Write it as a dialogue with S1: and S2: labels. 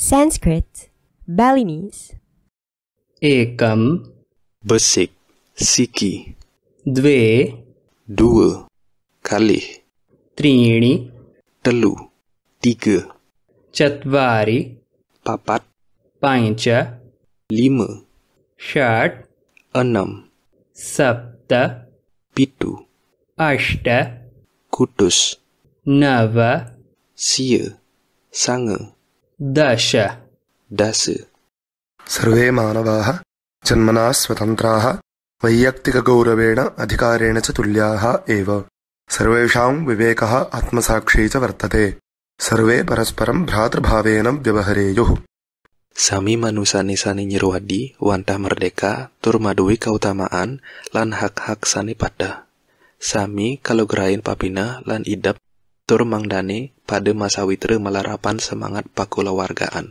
S1: Sanskrit, Balinese.
S2: Ekam,
S1: Besik, Siki.
S2: Dwe,
S1: Dua, Kalih. Trini, Telu, Tiga.
S2: Chatvari, Papat. Pancha, Lima. Shat, Enam. Sabta, Pitu. Ashta,
S3: Kutus.
S2: Nava, Sia, Sanga.
S3: दश दश सर्वे मानवाः जन्मना स्वतन्त्राः वैयक्तिकगौरवेण अधिकारेण च तुल्याः एव सर्वेषां विवेकः आत्मसाक्षी च वर्तते सर्वे परस्परं भ्रातृभावेन व्यवहरेयुः Sami manusani sani nyirwadi, wantah merdeka, tur madui
S1: keutamaan, lan hak-hak sani pada. Sami kalau gerain papina,
S3: lan idap Tur Mangdani pada masa Witre melarapan semangat pakulawargaan.